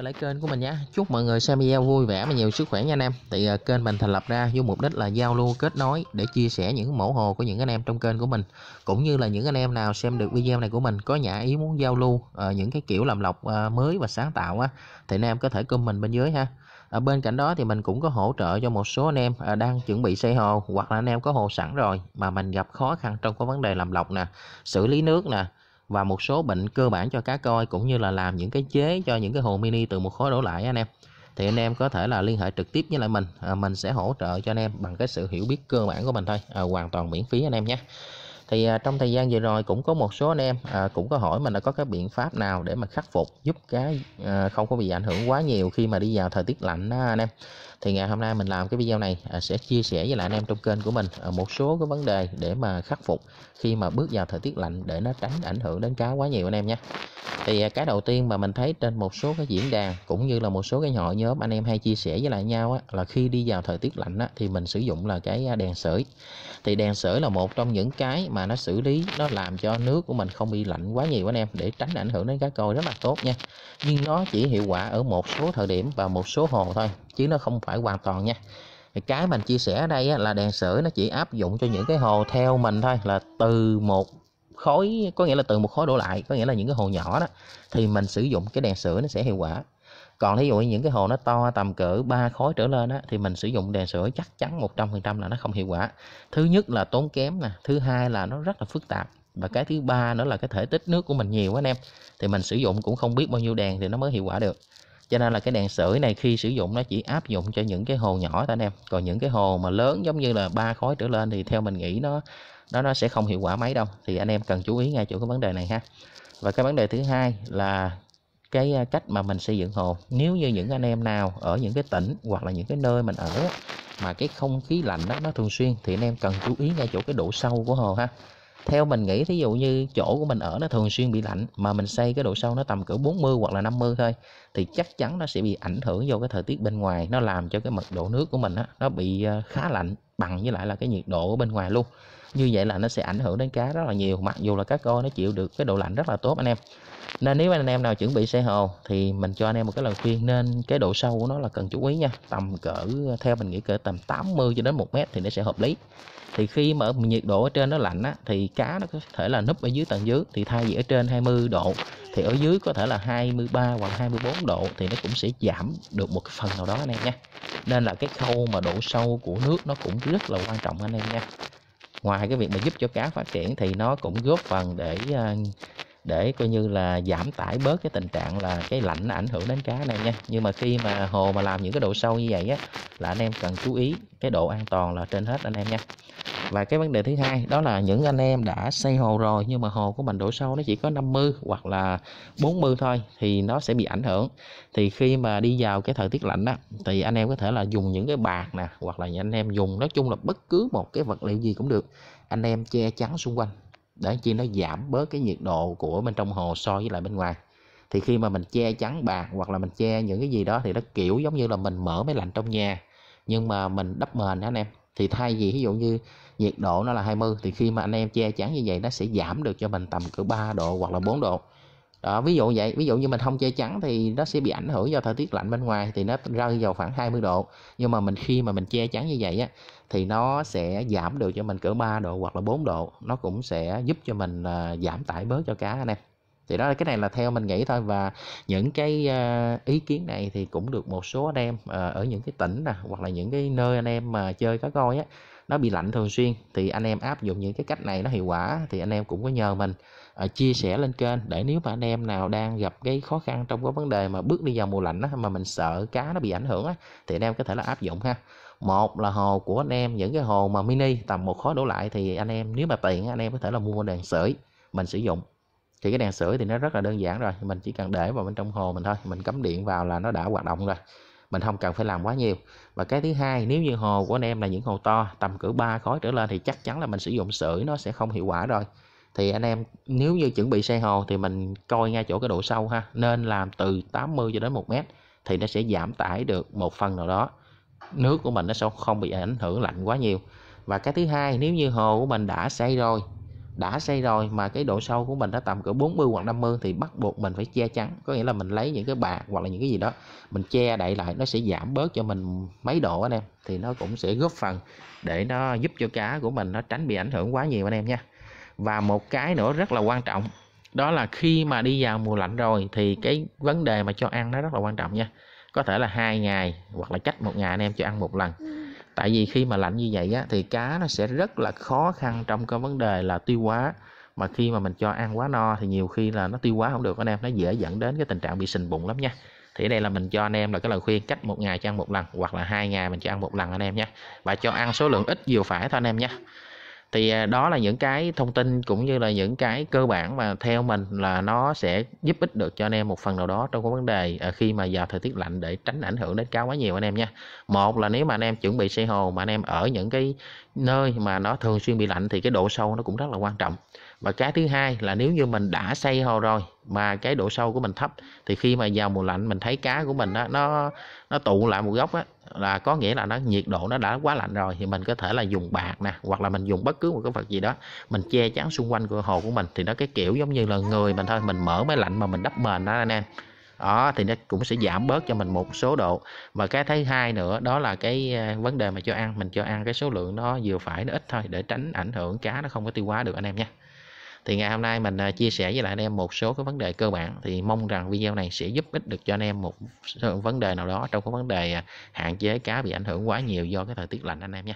quay lại kênh của mình nhé chúc mọi người xem video vui vẻ và nhiều sức khỏe nha anh em thì uh, à, kênh mình thành lập ra với mục đích là giao lưu kết nối để chia sẻ những mẫu hồ của những anh em trong kênh của mình cũng như là những anh em nào xem được video này của mình có nhã ý muốn giao lưu uh, những cái kiểu làm lọc uh, mới và sáng tạo á thì anh em có thể comment bên dưới ha ở bên cạnh đó thì mình cũng có hỗ trợ cho một số anh em đang chuẩn bị xây hồ hoặc là anh em có hồ sẵn rồi mà mình gặp khó khăn trong cái vấn đề làm lọc nè xử lý nước nè và một số bệnh cơ bản cho cá coi cũng như là làm những cái chế cho những cái hồ mini từ một khối đổ lại anh em thì anh em có thể là liên hệ trực tiếp với lại mình à, mình sẽ hỗ trợ cho anh em bằng cái sự hiểu biết cơ bản của mình thôi à, hoàn toàn miễn phí anh em nhé thì à, trong thời gian vừa rồi cũng có một số anh em à, cũng có hỏi mình đã có cái biện pháp nào để mà khắc phục giúp cái à, không có bị ảnh hưởng quá nhiều khi mà đi vào thời tiết lạnh đó anh em thì ngày hôm nay mình làm cái video này à, sẽ chia sẻ với lại anh em trong kênh của mình à, một số cái vấn đề để mà khắc phục khi mà bước vào thời tiết lạnh để nó tránh ảnh hưởng đến cá quá nhiều anh em nhé thì à, cái đầu tiên mà mình thấy trên một số cái diễn đàn cũng như là một số cái hội nhóm anh em hay chia sẻ với lại nhau á, là khi đi vào thời tiết lạnh á, thì mình sử dụng là cái à, đèn sưởi thì đèn sưởi là một trong những cái mà mà nó xử lý nó làm cho nước của mình không bị lạnh quá nhiều anh em để tránh ảnh hưởng đến cá coi rất là tốt nha nhưng nó chỉ hiệu quả ở một số thời điểm và một số hồ thôi chứ nó không phải hoàn toàn nha cái mình chia sẻ ở đây là đèn sưởi nó chỉ áp dụng cho những cái hồ theo mình thôi là từ một khối có nghĩa là từ một khối đổ lại có nghĩa là những cái hồ nhỏ đó thì mình sử dụng cái đèn sưởi nó sẽ hiệu quả còn thí dụ những cái hồ nó to tầm cỡ 3 khối trở lên á, thì mình sử dụng đèn sưởi chắc chắn 100% là nó không hiệu quả thứ nhất là tốn kém nè thứ hai là nó rất là phức tạp và cái thứ ba nữa là cái thể tích nước của mình nhiều anh em thì mình sử dụng cũng không biết bao nhiêu đèn thì nó mới hiệu quả được cho nên là cái đèn sưởi này khi sử dụng nó chỉ áp dụng cho những cái hồ nhỏ thôi anh em còn những cái hồ mà lớn giống như là ba khối trở lên thì theo mình nghĩ nó nó nó sẽ không hiệu quả mấy đâu thì anh em cần chú ý ngay chỗ cái vấn đề này ha và cái vấn đề thứ hai là cái cách mà mình xây dựng hồ nếu như những anh em nào ở những cái tỉnh hoặc là những cái nơi mình ở mà cái không khí lạnh đó nó thường xuyên thì anh em cần chú ý ngay chỗ cái độ sâu của hồ ha theo mình nghĩ thí dụ như chỗ của mình ở nó thường xuyên bị lạnh mà mình xây cái độ sâu nó tầm cỡ 40 hoặc là 50 thôi thì chắc chắn nó sẽ bị ảnh hưởng vô cái thời tiết bên ngoài nó làm cho cái mật độ nước của mình á, nó bị ờ, khá lạnh bằng với lại là cái nhiệt độ bên ngoài luôn như vậy là nó sẽ ảnh hưởng đến cá rất là nhiều mặc dù là cá coi nó chịu được cái độ lạnh rất là tốt anh em nên nếu anh em nào chuẩn bị xe hồ thì mình cho anh em một cái lời khuyên nên cái độ sâu của nó là cần chú ý nha tầm cỡ theo mình nghĩ cỡ tầm 80 cho đến một mét thì nó sẽ hợp lý thì khi mà ở nhiệt độ ở trên nó lạnh á, thì cá nó có thể là núp ở dưới tầng dưới thì thay vì ở trên 20 độ thì ở dưới có thể là 23 hoặc 24 độ thì nó cũng sẽ giảm được một cái phần nào đó anh em nha nên là cái khâu mà độ sâu của nước nó cũng rất là quan trọng anh em nha ngoài cái việc mà giúp cho cá phát triển thì nó cũng góp phần để ờ, để coi như là giảm tải bớt cái tình trạng là cái lạnh ảnh hưởng đến cá này nha nhưng mà khi mà hồ mà làm những cái độ sâu như vậy á là anh em cần chú ý cái độ an toàn là trên hết anh em nha và cái vấn đề thứ hai đó là những anh em đã xây hồ rồi nhưng mà hồ của mình độ sâu nó chỉ có 50 hoặc là 40 thôi thì nó sẽ bị ảnh hưởng thì khi mà đi vào cái thời tiết lạnh đó thì anh em có thể là dùng những cái bạc nè hoặc là anh em dùng nói chung là bất cứ một cái vật liệu gì cũng được anh em che chắn xung quanh để chi nó giảm bớt cái nhiệt độ của bên trong hồ so với lại bên ngoài thì khi mà mình che chắn bạc hoặc là mình che những cái gì đó thì nó kiểu giống như là mình mở máy lạnh trong nhà nhưng mà mình đắp mền đó anh em thì thay vì ví dụ như nhiệt độ nó là 20 thì khi mà anh em che chắn như vậy nó sẽ giảm được cho mình tầm cỡ 3 độ hoặc là 4 độ đó ví dụ vậy ví dụ như mình không che chắn thì nó sẽ bị ảnh hưởng do thời tiết lạnh bên ngoài thì nó rơi vào khoảng 20 độ nhưng mà mình khi mà mình che chắn như vậy á thì nó sẽ giảm được cho mình cỡ 3 độ hoặc là 4 độ nó cũng sẽ giúp cho mình à, giảm tải bớt cho cá anh em thì đó là cái này là theo mình nghĩ thôi và những cái à, ý kiến này thì cũng được một số anh em à, ở những cái tỉnh nè hoặc là những cái nơi anh em mà chơi cá coi á nó bị lạnh thường xuyên thì anh em áp dụng những cái cách này nó hiệu quả thì anh em cũng có nhờ mình à, chia sẻ lên kênh để nếu mà anh em nào đang gặp cái khó khăn trong cái vấn đề mà bước đi vào mùa lạnh á, mà mình sợ cá nó bị ảnh hưởng á, thì anh em có thể là áp dụng ha một là hồ của anh em những cái hồ mà mini tầm một khối đổ lại thì anh em nếu mà tiện anh em có thể là mua đèn sưởi mình sử dụng thì cái đèn sưởi thì nó rất là đơn giản rồi mình chỉ cần để vào bên trong hồ mình thôi mình cắm điện vào là nó đã hoạt động rồi mình không cần phải làm quá nhiều và cái thứ hai nếu như hồ của anh em là những hồ to tầm cỡ 3 khối trở lên thì chắc chắn là mình sử dụng sưởi nó sẽ không hiệu quả rồi thì anh em nếu như chuẩn bị xây hồ thì mình coi ngay chỗ cái độ sâu ha nên làm từ 80 cho đến 1 mét thì nó sẽ giảm tải được một phần nào đó nước của mình nó sẽ không bị ảnh hưởng lạnh quá nhiều và cái thứ hai nếu như hồ của mình đã xây rồi đã xây rồi mà cái độ sâu của mình đã tầm cỡ 40 hoặc 50 thì bắt buộc mình phải che chắn có nghĩa là mình lấy những cái bạc hoặc là những cái gì đó mình che đậy lại nó sẽ giảm bớt cho mình mấy độ anh em thì nó cũng sẽ góp phần để nó giúp cho cá của mình nó tránh bị ảnh hưởng quá nhiều anh em nha và một cái nữa rất là quan trọng đó là khi mà đi vào mùa lạnh rồi thì cái vấn đề mà cho ăn nó rất là quan trọng nha có thể là hai ngày hoặc là cách một ngày anh em cho ăn một lần tại vì khi mà lạnh như vậy á, thì cá nó sẽ rất là khó khăn trong cái vấn đề là tiêu hóa mà khi mà mình cho ăn quá no thì nhiều khi là nó tiêu hóa không được anh em nó dễ dẫn đến cái tình trạng bị sình bụng lắm nha thì đây là mình cho anh em là cái lời khuyên cách một ngày cho ăn một lần hoặc là hai ngày mình cho ăn một lần anh em nha và cho ăn số lượng ít vừa phải thôi anh em nha thì à, đó là những cái thông tin cũng như là những cái cơ bản mà theo mình là nó sẽ giúp ích được cho anh em một phần nào đó trong cái vấn đề à, khi mà vào thời tiết lạnh để tránh ảnh hưởng đến cá quá nhiều anh em nha một là nếu mà anh em chuẩn bị xây hồ mà anh em ở những cái nơi mà nó thường xuyên bị lạnh thì cái độ sâu nó cũng rất là quan trọng và cái thứ hai là nếu như mình đã xây hồ rồi mà cái độ sâu của mình thấp thì khi mà vào mùa lạnh mình thấy cá của mình đó, nó nó tụ lại một góc á là có nghĩa là nó nhiệt độ nó đã quá lạnh rồi thì mình có thể là dùng bạc nè hoặc là mình dùng bất cứ một cái vật gì đó mình che chắn xung quanh của hồ của mình thì nó cái kiểu giống như là người mình thôi mình mở máy lạnh mà mình đắp mền đó anh em đó thì nó cũng sẽ giảm bớt cho mình một số độ và cái thứ hai nữa đó là cái à, vấn đề mà cho ăn mình cho ăn cái số lượng nó vừa phải nó ít thôi để tránh ảnh hưởng cá nó không có tiêu hóa được anh em nha thì ngày hôm nay mình à, chia sẻ với lại anh em một số cái vấn đề cơ bản thì mong rằng video này sẽ giúp ích được cho anh em một vấn đề nào đó trong cái vấn đề à, hạn chế cá bị ảnh hưởng quá nhiều do cái thời tiết lạnh anh em nhé